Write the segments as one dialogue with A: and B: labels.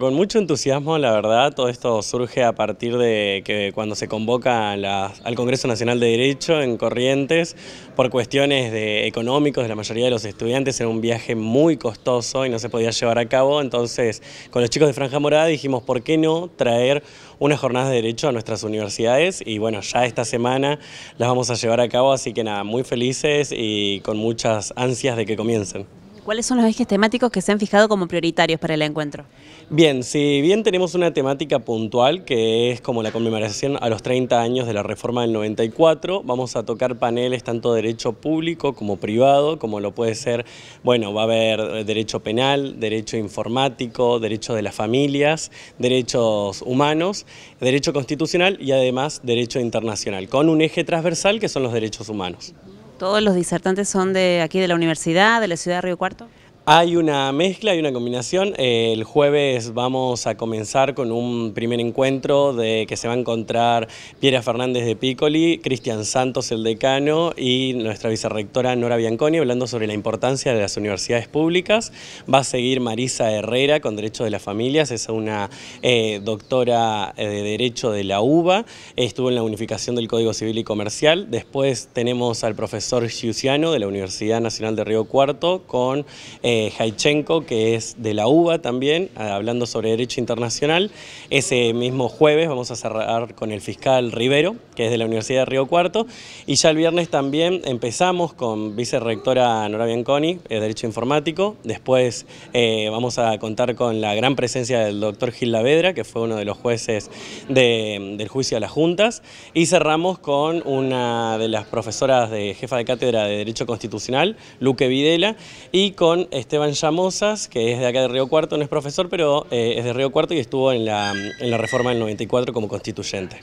A: Con mucho entusiasmo, la verdad, todo esto surge a partir de que cuando se convoca al Congreso Nacional de Derecho en Corrientes, por cuestiones de económicos de la mayoría de los estudiantes, era un viaje muy costoso y no se podía llevar a cabo, entonces con los chicos de Franja Morada dijimos, ¿por qué no traer unas jornadas de derecho a nuestras universidades? Y bueno, ya esta semana las vamos a llevar a cabo, así que nada, muy felices y con muchas ansias de que comiencen.
B: ¿Cuáles son los ejes temáticos que se han fijado como prioritarios para el encuentro?
A: Bien, si bien tenemos una temática puntual que es como la conmemoración a los 30 años de la reforma del 94, vamos a tocar paneles tanto de derecho público como privado, como lo puede ser, bueno, va a haber derecho penal, derecho informático, derecho de las familias, derechos humanos, derecho constitucional y además derecho internacional, con un eje transversal que son los derechos humanos.
B: ¿Todos los disertantes son de aquí de la universidad, de la ciudad de Río Cuarto?
A: Hay una mezcla, hay una combinación. Eh, el jueves vamos a comenzar con un primer encuentro de que se va a encontrar Piera Fernández de Piccoli, Cristian Santos, el decano, y nuestra vicerrectora Nora Bianconi, hablando sobre la importancia de las universidades públicas. Va a seguir Marisa Herrera con Derecho de las Familias, es una eh, doctora eh, de Derecho de la UBA, estuvo en la unificación del Código Civil y Comercial. Después tenemos al profesor Giusiano de la Universidad Nacional de Río Cuarto con... Eh, Jaichenko, que es de la UBA también, ah, hablando sobre derecho internacional. Ese mismo jueves vamos a cerrar con el fiscal Rivero, que es de la Universidad de Río Cuarto. Y ya el viernes también empezamos con vicerrectora Nora Bianconi, eh, de Derecho Informático. Después eh, vamos a contar con la gran presencia del doctor Gil Lavedra, que fue uno de los jueces del juicio a las juntas. Y cerramos con una de las profesoras de jefa de cátedra de Derecho Constitucional, Luque Videla, y con Esteban Llamosas, que es de acá de Río Cuarto, no es profesor, pero eh, es de Río Cuarto y estuvo en la, en la reforma del 94 como constituyente.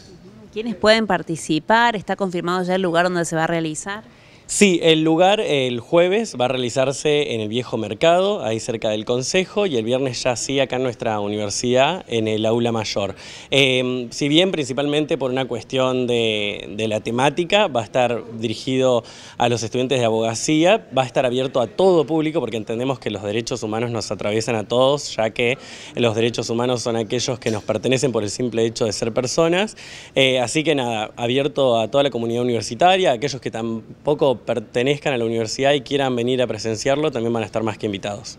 B: ¿Quiénes pueden participar? ¿Está confirmado ya el lugar donde se va a realizar?
A: Sí, el lugar el jueves va a realizarse en el Viejo Mercado, ahí cerca del Consejo, y el viernes ya sí acá en nuestra universidad, en el Aula Mayor. Em, si bien principalmente por una cuestión de, la temática, va a estar dirigido a los estudiantes de abogacía, va a estar abierto a todo público porque entendemos que los derechos humanos nos atraviesan a todos, ya que los derechos humanos son aquellos que nos pertenecen por el simple hecho de ser personas. Eh, así que nada, abierto a toda la comunidad universitaria, aquellos que tampoco pertenezcan a la universidad y quieran venir a presenciarlo, también van a estar más que invitados.